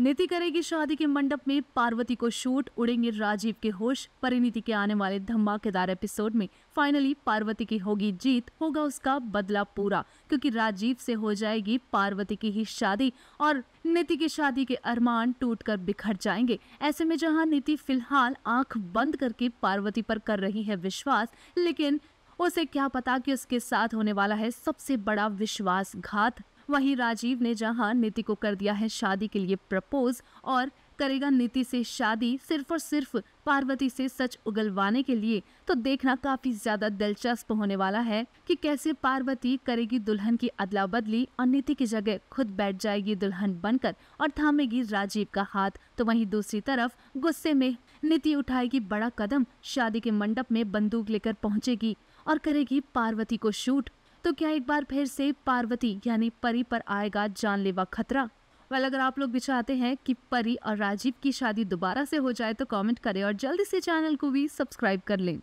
नीति करेगी शादी के मंडप में पार्वती को शूट उड़ेंगे राजीव के होश परिणीति के आने वाले धमाकेदार एपिसोड में फाइनली पार्वती की होगी जीत होगा उसका बदला पूरा क्योंकि राजीव से हो जाएगी पार्वती की ही शादी और नीति की शादी के अरमान टूटकर बिखर जाएंगे ऐसे में जहां नीति फिलहाल आंख बंद करके पार्वती पर कर रही है विश्वास लेकिन उसे क्या पता कि उसके साथ होने वाला है सबसे बड़ा विश्वासघात वहीं राजीव ने जहां नीति को कर दिया है शादी के लिए प्रपोज और करेगा नीति से शादी सिर्फ और सिर्फ पार्वती से सच उगलवाने के लिए तो देखना काफी ज्यादा दिलचस्प होने वाला है कि कैसे पार्वती करेगी दुल्हन की अदला बदली और नीति की जगह खुद बैठ जाएगी दुल्हन बनकर और थामेगी राजीव का हाथ तो वहीं दूसरी तरफ गुस्से में नीति उठाएगी बड़ा कदम शादी के मंडप में बंदूक लेकर पहुंचेगी और करेगी पार्वती को शूट तो क्या एक बार फिर से पार्वती यानी परी पर आएगा जानलेवा खतरा वेल अगर आप लोग भी चाहते हैं कि परी और राजीव की शादी दोबारा से हो जाए तो कमेंट करें और जल्दी से चैनल को भी सब्सक्राइब कर लें